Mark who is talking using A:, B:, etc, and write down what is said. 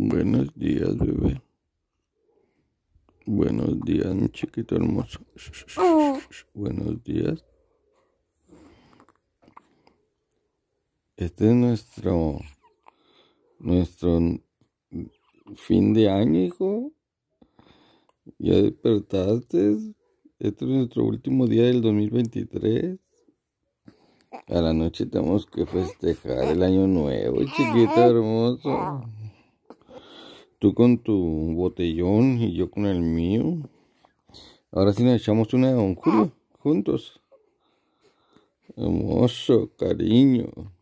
A: Buenos días, bebé. Buenos días, mi chiquito hermoso. Buenos días. Este es
B: nuestro nuestro fin de año, hijo. Ya despertaste. Este es nuestro último día del 2023. A la noche tenemos que festejar el año nuevo, chiquito
C: hermoso.
B: Tú con tu botellón y yo con el mío. Ahora sí nos echamos una de Don ah.
C: juntos. Hermoso, cariño.